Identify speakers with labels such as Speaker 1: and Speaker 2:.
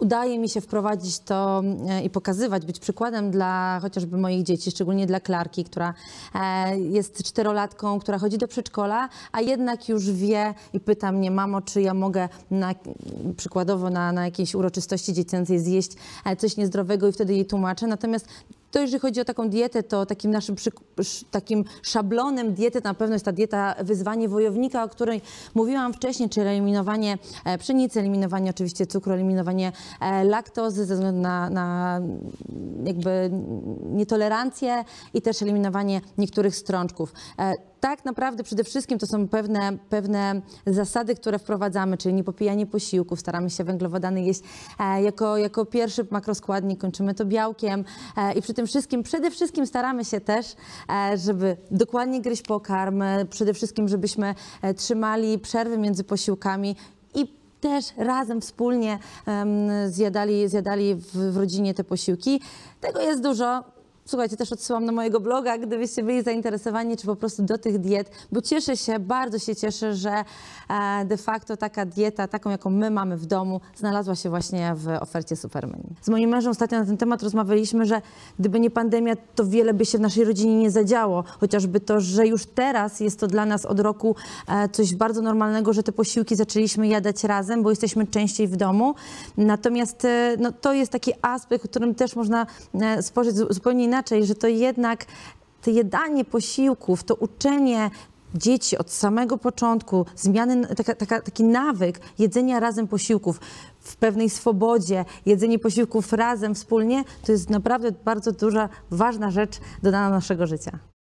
Speaker 1: Udaje mi się wprowadzić to e, i pokazywać, być przykładem dla chociażby moich dzieci, szczególnie dla Klarki, która e, jest czterolatką, która chodzi do przedszkola, a jednak już wie i pyta mnie, mamo, czy ja mogę na, przykładowo na, na jakiejś uroczystości dziecięcej zjeść e, coś niezdrowego i wtedy jej tłumaczę. Natomiast to jeżeli chodzi o taką dietę, to takim naszym takim szablonem diety na pewno jest ta dieta wyzwanie wojownika, o której mówiłam wcześniej, czyli eliminowanie e, pszenicy, eliminowanie oczywiście cukru, eliminowanie e, laktozy ze względu na, na jakby nietolerancję i też eliminowanie niektórych strączków. E, tak naprawdę przede wszystkim to są pewne, pewne zasady, które wprowadzamy, czyli niepopijanie posiłków, staramy się węglowodany jeść e, jako, jako pierwszy makroskładnik, kończymy to białkiem e, i przy tym wszystkim przede wszystkim staramy się też, e, żeby dokładnie gryźć pokarm, przede wszystkim żebyśmy trzymali przerwy między posiłkami i też razem, wspólnie um, zjadali, zjadali w, w rodzinie te posiłki. Tego jest dużo Słuchajcie, też odsyłam na mojego bloga, gdybyście byli zainteresowani, czy po prostu do tych diet, bo cieszę się, bardzo się cieszę, że e, de facto taka dieta, taką jaką my mamy w domu, znalazła się właśnie w ofercie Supermenu. Z moim mężem ostatnio na ten temat rozmawialiśmy, że gdyby nie pandemia, to wiele by się w naszej rodzinie nie zadziało. Chociażby to, że już teraz jest to dla nas od roku e, coś bardzo normalnego, że te posiłki zaczęliśmy jadać razem, bo jesteśmy częściej w domu. Natomiast e, no, to jest taki aspekt, którym też można spojrzeć zupełnie inaczej inaczej, że to jednak to jadanie posiłków, to uczenie dzieci od samego początku, zmiany, taka, taka, taki nawyk jedzenia razem posiłków w pewnej swobodzie, jedzenie posiłków razem, wspólnie, to jest naprawdę bardzo duża, ważna rzecz dodana do naszego życia.